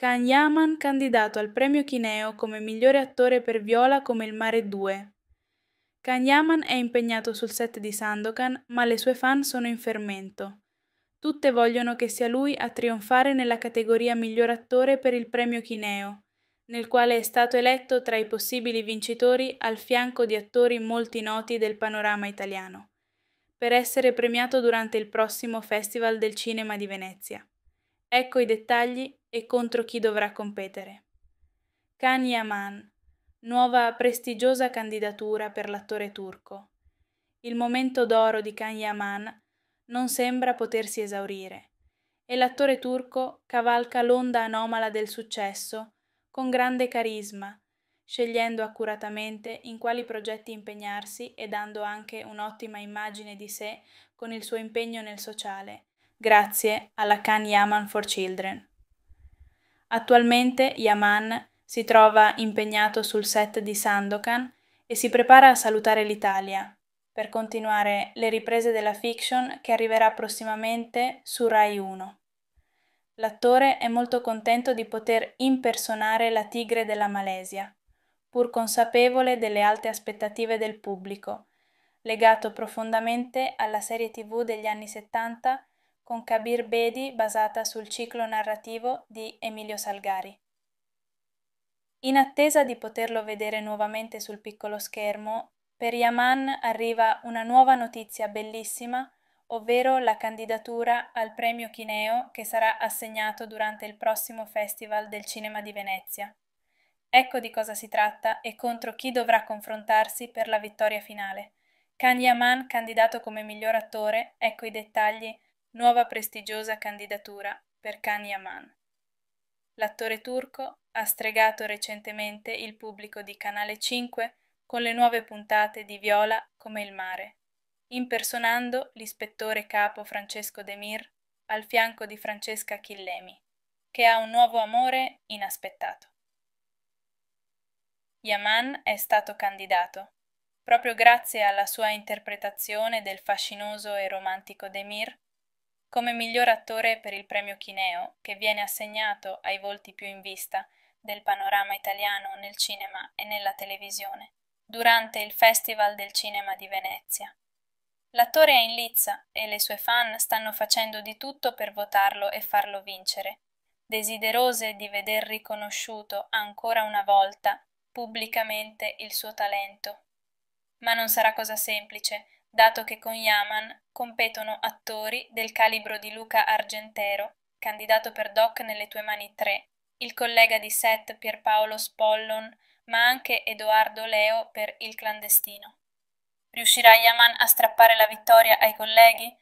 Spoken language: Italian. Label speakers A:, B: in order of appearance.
A: Can Yaman candidato al premio Chineo come migliore attore per viola come Il mare 2. Can Yaman è impegnato sul set di Sandokan, ma le sue fan sono in fermento. Tutte vogliono che sia lui a trionfare nella categoria miglior attore per il premio Chineo, nel quale è stato eletto tra i possibili vincitori al fianco di attori molti noti del panorama italiano, per essere premiato durante il prossimo Festival del Cinema di Venezia. Ecco i dettagli e contro chi dovrà competere. Kani Yaman, nuova prestigiosa candidatura per l'attore turco. Il momento d'oro di Kanye Yaman non sembra potersi esaurire e l'attore turco cavalca l'onda anomala del successo con grande carisma, scegliendo accuratamente in quali progetti impegnarsi e dando anche un'ottima immagine di sé con il suo impegno nel sociale, grazie alla Khan Yaman for Children. Attualmente Yaman si trova impegnato sul set di Sandokan e si prepara a salutare l'Italia per continuare le riprese della fiction che arriverà prossimamente su Rai 1. L'attore è molto contento di poter impersonare la tigre della Malesia, pur consapevole delle alte aspettative del pubblico, legato profondamente alla serie tv degli anni 70 con Kabir Bedi basata sul ciclo narrativo di Emilio Salgari. In attesa di poterlo vedere nuovamente sul piccolo schermo, per Yaman arriva una nuova notizia bellissima, ovvero la candidatura al premio Chineo che sarà assegnato durante il prossimo Festival del Cinema di Venezia. Ecco di cosa si tratta e contro chi dovrà confrontarsi per la vittoria finale. Kan Yaman, candidato come miglior attore, ecco i dettagli nuova prestigiosa candidatura per Khan Yaman. L'attore turco ha stregato recentemente il pubblico di Canale 5 con le nuove puntate di Viola come il mare, impersonando l'ispettore capo Francesco Demir al fianco di Francesca Chillemi, che ha un nuovo amore inaspettato. Yaman è stato candidato, proprio grazie alla sua interpretazione del fascinoso e romantico Demir, come miglior attore per il premio Chineo, che viene assegnato ai volti più in vista del panorama italiano nel cinema e nella televisione, durante il Festival del Cinema di Venezia. L'attore è in lizza e le sue fan stanno facendo di tutto per votarlo e farlo vincere, desiderose di veder riconosciuto ancora una volta pubblicamente il suo talento. Ma non sarà cosa semplice dato che con Yaman competono attori del calibro di Luca Argentero, candidato per Doc nelle tue mani 3, il collega di Seth Pierpaolo Spollon, ma anche Edoardo Leo per Il clandestino. Riuscirà Yaman a strappare la vittoria ai colleghi?